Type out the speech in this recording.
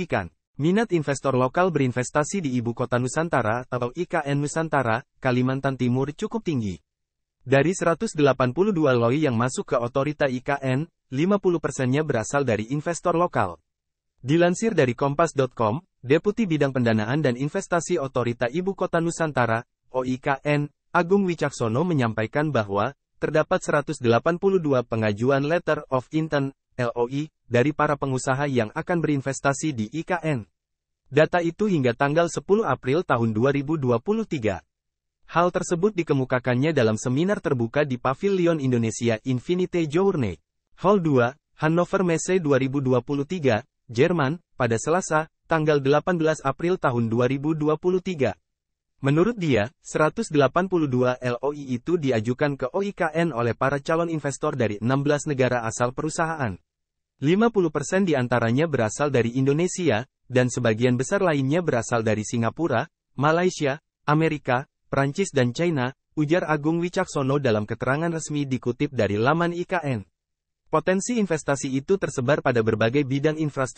Ikan. Minat investor lokal berinvestasi di Ibu Kota Nusantara atau IKN Nusantara, Kalimantan Timur cukup tinggi. Dari 182 loi yang masuk ke otorita IKN, 50 persennya berasal dari investor lokal. Dilansir dari Kompas.com, Deputi Bidang Pendanaan dan Investasi Otorita Ibu Kota Nusantara, OIKN, Agung Wicaksono menyampaikan bahwa, terdapat 182 pengajuan letter of intent LOI, dari para pengusaha yang akan berinvestasi di IKN. Data itu hingga tanggal 10 April tahun 2023. Hal tersebut dikemukakannya dalam seminar terbuka di Pavilion Indonesia Infinite Journey. Hall 2, Hannover Messe 2023, Jerman, pada Selasa, tanggal 18 April tahun 2023. Menurut dia, 182 LOI itu diajukan ke OIKN oleh para calon investor dari 16 negara asal perusahaan. 50% antaranya berasal dari Indonesia, dan sebagian besar lainnya berasal dari Singapura, Malaysia, Amerika, Prancis dan China, ujar Agung Wicaksono dalam keterangan resmi dikutip dari laman IKN. Potensi investasi itu tersebar pada berbagai bidang infrastruktur.